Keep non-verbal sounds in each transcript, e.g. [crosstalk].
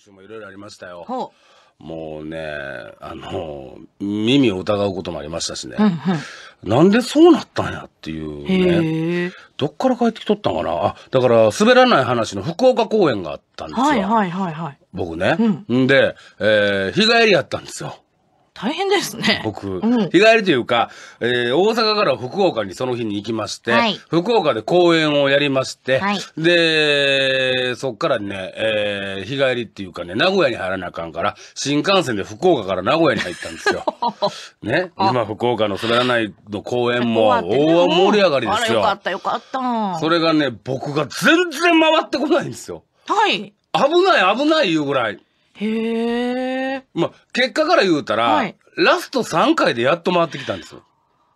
週もいろいろありましたよ。ほもうね、あの、耳を疑うこともありましたしね。うんなんでそうなったんやっていうねどっから帰ってきとったんかなあ、だから、滑らない話の福岡公演があったんですよ。はいはいはいはい。僕ね。うんんで、えー日帰りやったんですよ。大変ですね。僕、うん、日帰りというか、えー、大阪から福岡にその日に行きまして、はい、福岡で公演をやりまして、はい、で、そっからね、えー、日帰りっていうかね、名古屋に入らなあかんから、新幹線で福岡から名古屋に入ったんですよ。[laughs] ね、今福岡の滑らないの公演も大盛り上がりですよ。よかったよかった。それがね、僕が全然回ってこないんですよ。はい。危ない危ないいうぐらい。へえ。まあ、結果から言うたら、はいラスト3回でやっと回ってきたんですよ。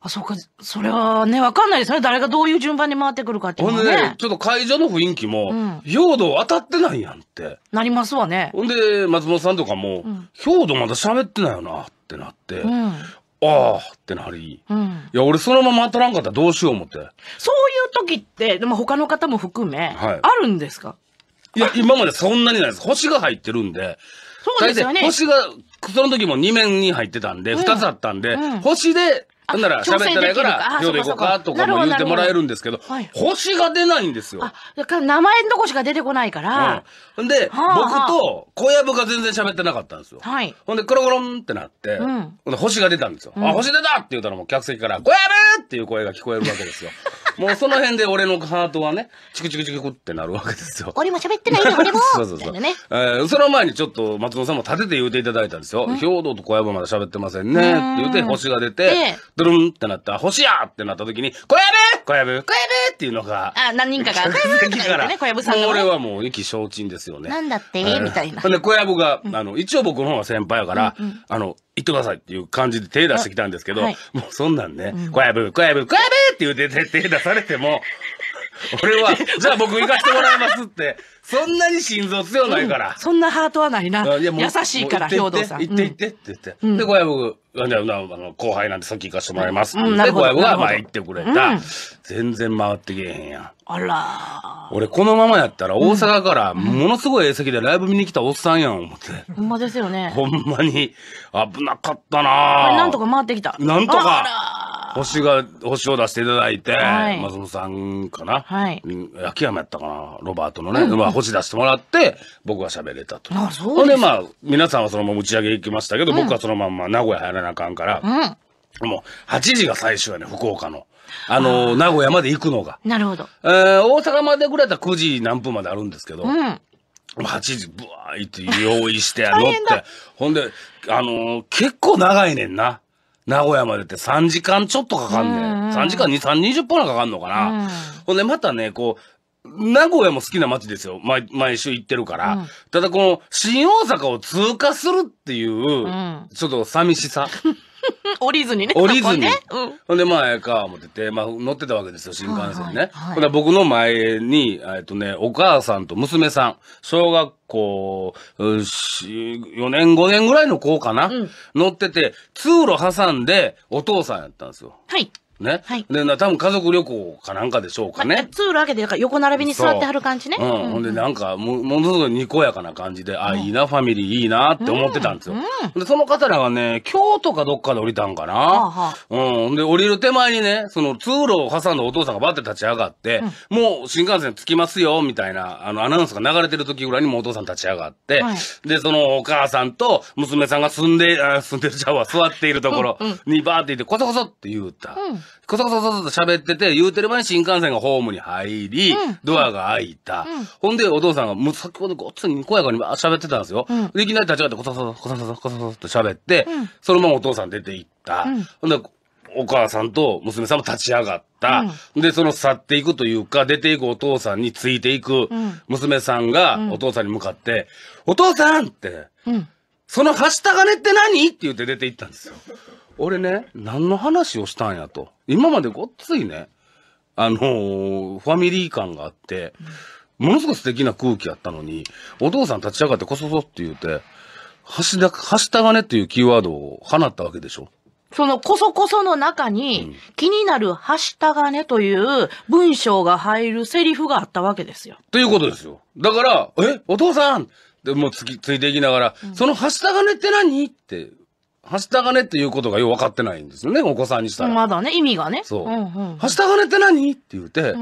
あ、そうか、それはね、わかんないですよね。誰がどういう順番に回ってくるかっていうほんでねちょっと会場の雰囲気も、うん兵当たってないやんって。なりますわね。ほんで、松本さんとかも、ん兵道まだ喋ってないよなってなって、うあん。あってなり、うん。いや、俺そのまま当たらんかったらどうしよう思って。そういう時って、でも他の方も含め、はいあるんですかいや、今までそんなにないです。星が入ってるんで、そうですよね。星が、その時も2面に入ってたんで、2つあったんで、うん、星で、なんなら喋ってないから、今日で行こうかとかも言ってもらえるんですけど、はい、星が出ないんですよ。あ、だから名前のとこしか出てこないから。うん、で、はあはあ、僕と小籔が全然喋ってなかったんですよ。はい、ほんで、コロコロンってなって、うん、星が出たんですよ。うん、あ、星出たって言ったらもう客席から、小籔っていう声が聞こえるわけですよ。[laughs] もうその辺で俺のハートはね、チクチクチクってなるわけですよ。俺も喋ってないね、[laughs] 俺もそうそうそう。ね。えー、その前にちょっと松本さんも立てて言うていただいたんですよ。兵道と小籔まだ喋ってませんね。って言うて、星が出て、ドゥルンってなった星やってなった時に、小籔小籔小籔っていうのが。あ、何人かが。[laughs] 小籔とか言ね、小籔さんが、ね。俺はもう意気消沈ですよね。なんだって、みたいな。で、小籔が、あの、一応僕の方が先輩やから、あの、行ってくださいっていう感じで手出してきたんですけど、はい、もうそんなんね、小籔、小籔、小籔って言うて手出されても、[laughs] 俺は、じゃあ僕行かしてもらいますって。そんなに心臓強ないから。そんなハートはないな。い優しいから、兵藤さん。行って行ってって言って。で、小籔が、じあ、後輩なんでき行かしてもらいますで、小籔が、まあ行ってくれた。全然回ってけえへんやん。あら俺このままやったら大阪からものすごい遠え席でライブ見に来たおっさんやん思って。ほんまですよね。ほんまに危なかったなぁ。なんとか回ってきた。なんとか。星が、星を出していただいて、はい松本さんかな、はい秋山やったかな、ロバートのね、まあ、星出してもらって、僕は喋れたと。あそうでほんで、まあ、皆さんはそのまま打ち上げ行きましたけど、僕はそのまんま名古屋入らなあかんから、うん。もう、8時が最終やね、福岡の。あの名古屋まで行くのが。なるほど。えー大阪までぐらいだったら9時何分まであるんですけど、うん。8時、ブワーいって用意してやるのって [laughs] ほんで、あのー結構長いねんな。名古屋までって3時間ちょっとかかんねん。3時間2、3、20分はかかんのかな。ほんでまたね、こう、名古屋も好きな街ですよ。毎、毎週行ってるから。うん、ただこの、新大阪を通過するっていう、ちょっと寂しさ。[laughs] 降りずにね。降りずに。ほんで、まあ、ええか、思ってて、まあ、乗ってたわけですよ、新幹線ね。ほんで、僕の前に、えっとね、お母さんと娘さん、小学校、4年、5年ぐらいの子かな、うん、乗ってて、通路挟んで、お父さんやったんですよ。はい。ね。はい。で、な、多分家族旅行かなんかでしょうかね。まあ、ツール開けて、横並びに座ってはる感じね。ううん。ほ、んで、なんか、も、ものすごいにこやかな感じで、うん、あ、いいな、ファミリーいいなって思ってたんですよ。うん、で、その方らがね、京都かどっかで降りたんかな。ははうん。で、降りる手前にね、その通路を挟んだお父さんがバッて立ち上がって、うん、もう新幹線着きますよ、みたいな、あの、アナウンスが流れてる時ぐらいにもうお父さん立ち上がって、はい、で、そのお母さんと娘さんが住んで、あ住んでるちゃうわ、座っているところにバーっていて、こそこそって言うた。うんこそこそこそと喋ってて、言うてる前に新幹線がホームに入り、ドアが開いた。ほんで、お父さんが、もう先ほどごっつにこやかに喋ってたんですよ。いきなり立ち上がって、こそこそこそこそこそこそと喋って、そのままお父さん出て行った。ほんで、お母さんと娘さんも立ち上がった。で、その去っていくというか、出ていくお父さんについていく娘さんがお父さんに向かって、お父さんって、そのはした金って何って言って出て行ったんですよ。俺ね、何の話をしたんやと。今までごっついね、あのー、ファミリー感があって、ものすごく素敵な空気やったのに、お父さん立ち上がってこそそって言うて、はしだ、はしたがねっていうキーワードを放ったわけでしょ。そのこそこその中に、気になるはしたがねという文章が入るセリフがあったわけですよ。ということですよ。だから、え、お父さんでもつき、ついていきながら、うん、そのはしたがねって何ってはした金っていうことがよう分かってないんですよね、お子さんにしたら。まだね、意味がね。そう。はした金って何って言って、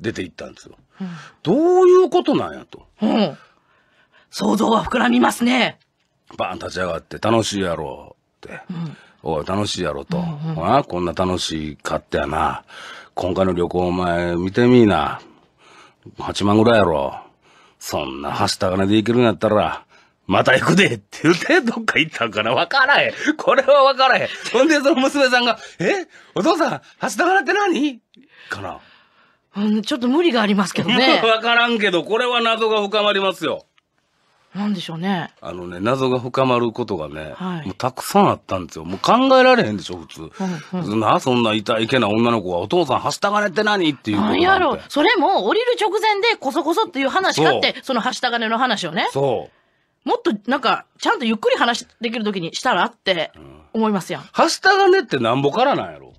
出て行ったんですよ、うん。どういうことなんやと。うん。想像は膨らみますね。バーン立ち上がって、楽しいやろって。うん、おい、楽しいやろと。うんうん、あこんな楽しかったやな。今回の旅行お前見てみいな。8万ぐらいやろ。そんなはした金で行けるんやったら、また行くでって言って、どっか行ったんかなわからへん。これはわからへん。ほんで、その娘さんが、えお父さん、はしたからって何かな。うん、ちょっと無理がありますけどね。[laughs] わからんけど、これは謎が深まりますよ。なんでしょうね。あのね、謎が深まることがね、はい、もうたくさんあったんですよ。もう考えられへんでしょ、普通。うんうん、な、そんな痛いけな女の子が、お父さん、はした金って何っていうなんやろそれも、降りる直前で、こそこそっていう話があって、そのはした金の話をね。そう。もっとなんか、ちゃんとゆっくり話できる時にしたらって思いますやん。はしたねってなんぼからなんやろ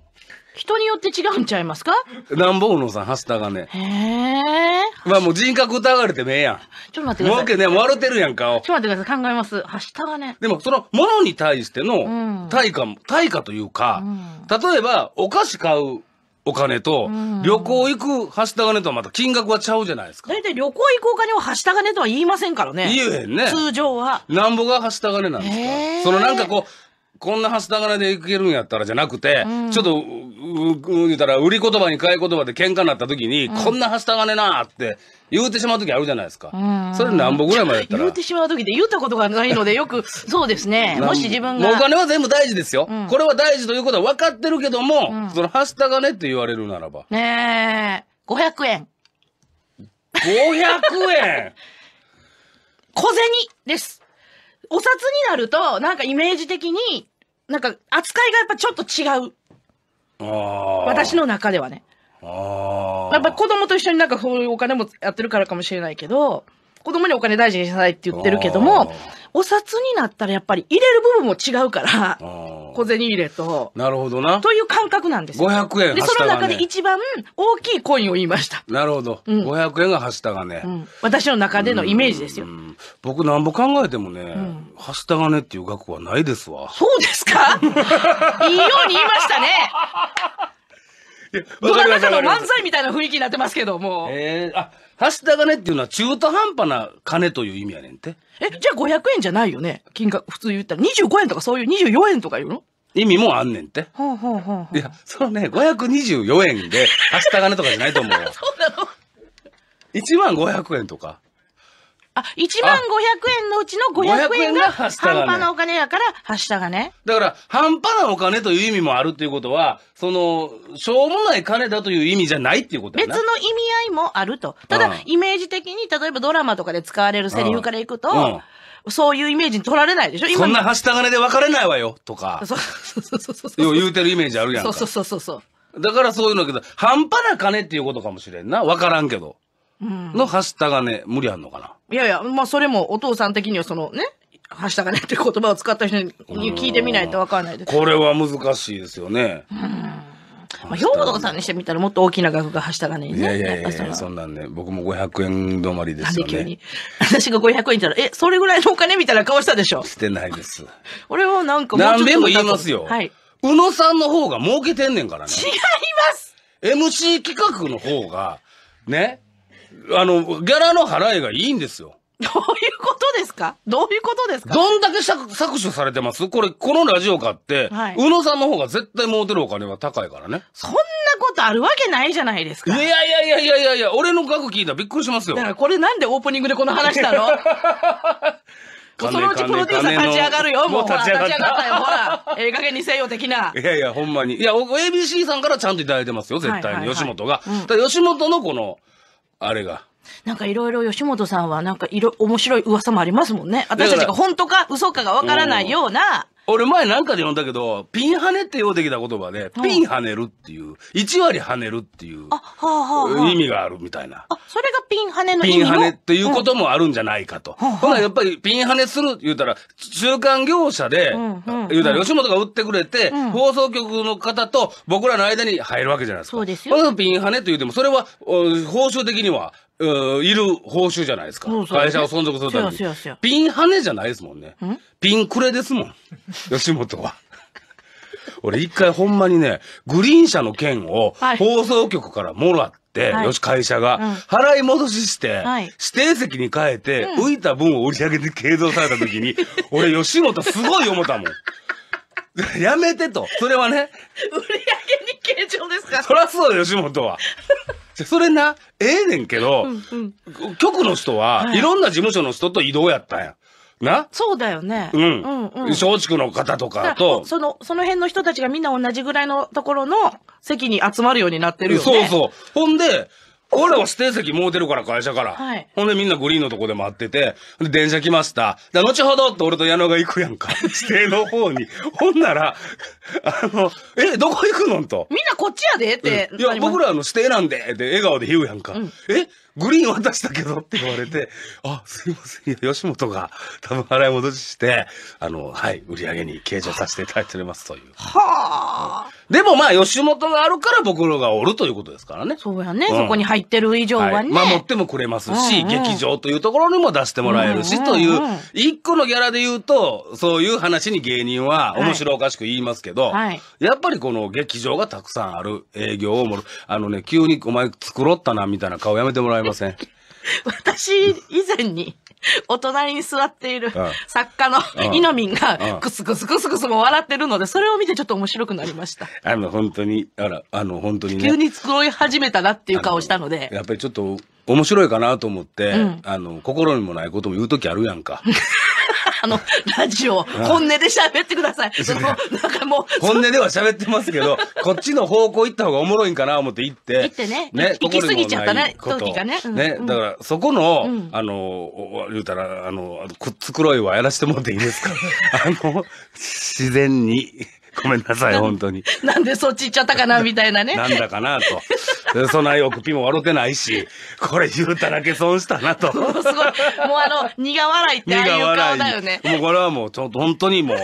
人によって違うんちゃいますかなんぼうのさん、はした金。へえ。まあもう人格疑われてねえやん。ちょっと待ってください。もうけね、笑ってるやんか。ちょっと待ってください。考えます。はしたね。でも、その、ものに対しての対価も、対価というか、うん、例えば、お菓子買うお金と、旅行行くはした金とはまた金額はちゃうじゃないですか。大体旅行行くお金をはした金とは言いませんからね。言えへんね。通常は。なんぼがはした金なんですか。そのなんかこう、こんなはすたがらでいけるんやったらじゃなくて、うん、ちょっと、言うたら、売り言葉に買い言葉で喧嘩になった時に、うん、こんなはすが金なーって言うてしまう時あるじゃないですか。うん、それ何本ぐらいまでやったら。言うてしまう時で言ったことがないので、[laughs] よく、そうですね。もし自分が。お金は全部大事ですよ。これは大事ということは分かってるけども、そのはすが金って言われるならば。ねえ、500円。500円 [laughs] 小銭です。お札になると、なんかイメージ的に、なんか扱いがやっぱちょっと違う。私の中ではね。やっぱ子供と一緒になんかそういうお金もやってるからかもしれないけど、子供にお金大事にしなさいって言ってるけども、お札になったらやっぱり入れる部分も違うから、小銭入れと。なるほどな。という感覚なんですよ。500円で、その中で一番大きいコインを言いました。なるほど。うん、500円がはした金、ねうん、私の中でのイメージですよ。僕なんぼ考えてもね、はした金っていう額はないですわ。そうですか [laughs] いいように言いましたね。どなたかの漫才みたいな雰囲気になってますけど、もう。えー、あ、はした金っていうのは中途半端な金という意味やねんて。え、じゃあ500円じゃないよね金額、普通言ったら。25円とかそういう24円とか言うの意味もあんねんて。ほうほうほういや、そうね、524円で、はした金とかじゃないと思うよ。[laughs] そうなの ?1 万500円とか。あ、1万500円のうちの500円が半端なお金やから、はしたがね。だから、半端なお金という意味もあるっていうことは、その、しょうもない金だという意味じゃないっていうことやな別の意味合いもあると。ただ、イメージ的に、例えばドラマとかで使われるセリフからいくと、うんそういうイメージに取られないでしょ今そんなはした金で別れないわよとか。そうそうそうそうそう。言うてるイメージあるやんそうそうそうそう。だからそういうのけど、半端な金っていうことかもしれんな。わからんけど。のはしたがね、無理あんのかな。いやいや、まあそれもお父さん的にはそのね、はしたがねって言葉を使った人に聞いてみないとわかんないです。これは難しいですよね。まあ、兵庫さんにしてみたらもっと大きな額がはしたがね。いやいやいやいや、そんなんね、僕も500円止まりですよね。急に。[laughs] 私が500円いたら、え、それぐらいのお金みたいな顔したでしょしてないです。[laughs] 俺はなんかもう何遍も言いますよ。はい。宇野さんの方が儲けてんねんからね。違います !MC 企画の方が、ね、あの、ギャラの払いがいいんですよ。どういうことですかどういうことですかどんだけ搾取されてますこれ、このラジオ買って、はい、宇野さんの方が絶対儲てるお金は高いからね。そんなことあるわけないじゃないですか。いやいやいやいやいやいや、俺の額聞いたらびっくりしますよ。だからこれなんでオープニングでこの話したの [laughs] そのうちプロデューサー立ち上がるよ、もう。立ち上がったよ、ほら。ええ加減にせよ、的な。いやいや、ほんまに。いや、僕、ABC さんからちゃんといただいてますよ、絶対に。吉本が。吉本のこの、あれが。なんかいろいろ吉本さんはなんかいろ面白い噂もありますもんね。私たちが本当か嘘かがわからないような。俺前なんかで読んだけど、ピン跳ねってようてきた言葉で、ピン跳ねるっていう、1割跳ねるっていう意味があるみたいな。あ、それがピン跳ねの意ピンハ跳ねっていうこともあるんじゃないかと。うんほらやっぱりピン跳ねする言うたら、中間業者で、言うたら吉本が売ってくれて、放送局の方と僕らの間に入るわけじゃないですか。そうですよピン跳ねと言うても、それは、報酬的にはいる報酬じゃないですか。そうそう会社を存続するために。ピンハネじゃないですもんね。んピンクレですもん。[laughs] 吉本は。[laughs] 俺一回ほんまにね、グリーン車の券を放送局からもらって、はいよし会社が、払い戻しして、指定席に変えて、浮いた分を売り上げで計上された時に、[laughs] 俺吉本すごい思ったもん。やめてと。それはね、売り上げに計上ですかそりゃそうだよ吉本は。それな、ええねんけど、うんうん、局の人は、はい、いろんな事務所の人と移動やったんや。なそうだよね。うん。うんうん。松竹の方とかと。その、その辺の人たちがみんな同じぐらいのところの席に集まるようになってるよね。そうそう。ほんで、俺らは指定席もてるから会社から。はい、ほんでみんなグリーンのとこで待ってて、で電車来ました。で、後ほどって俺と矢野が行くやんか。[laughs] 指定の方に。ほんなら、あの、え、どこ行くのんと。みんなこっちやでって、うん、いや、僕らの指定なんで、って笑顔で言うやんか。うん、え、グリーン渡したけどって言われて、あ、すいません、吉本が多分払い戻しして、あの、はい、売り上げに計上させていただいておりますという。はあ。うんでもまあ、吉本があるから僕らがおるということですからね。そうやね。うん、そこに入ってる以上はね。はい、守ってもくれますし、うんうん、劇場というところにも出してもらえるし、という、一個のギャラで言うと、そういう話に芸人は面白おかしく言いますけど、はいはい、やっぱりこの劇場がたくさんある営業をもる、あのね、急にお前作ろったなみたいな顔やめてもらえません [laughs] 私以前に [laughs] お隣に座っている作家のイノミンが、クスクスクスクスも笑ってるので、それを見てちょっと面白くなりました。あの、本当に、あら、あの、本当に、ね、急に繕い始めたなっていう顔したので。のやっぱりちょっと、面白いかなと思って、うん、あの、心にもないことも言うときあるやんか。[laughs] の、ラジオ、本音で喋ってください。その、なんかもう。本音では喋ってますけど、[laughs] こっちの方向行った方がおもろいんかな思って行って。行ってね。ね、行き過ぎちゃったね、時がね。ね、だから、そこの、あの、言うたら、あの、くっつくろいはやらせてもらっていいですか [laughs] あの、自然に。ごめんなさい、本当に。なんでそっち行っちゃったかな、みたいなね。なんだかな、と。そないおくピも笑うてないし、これ言うただけ損したな、と。すごい。もうあの、苦笑いってああいう顔だよね。もうこれはもう、ちょっと本当にもう、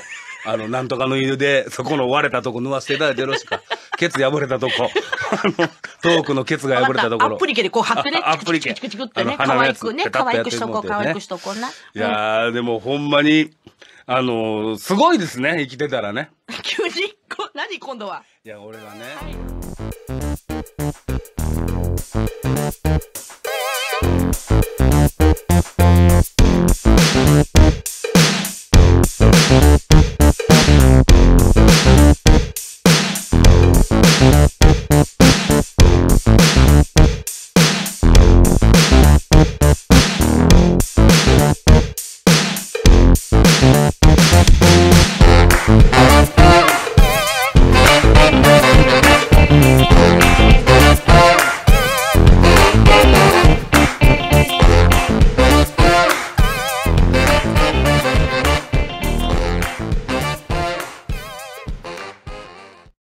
あの、なんとかの犬で、そこの割れたとこ縫わせていただいてよろしく。ケツ破れたとこ。あの、トークのケツが破れたところ。アプリケでこう貼ってね。アプリケ。チクチクチクってね。可愛くね。可愛くしとこう、可愛くしとこうな。いやー、でもほんまに、あの、すごいですね、生きてたらね。急にこ何今度はいや俺はね、はい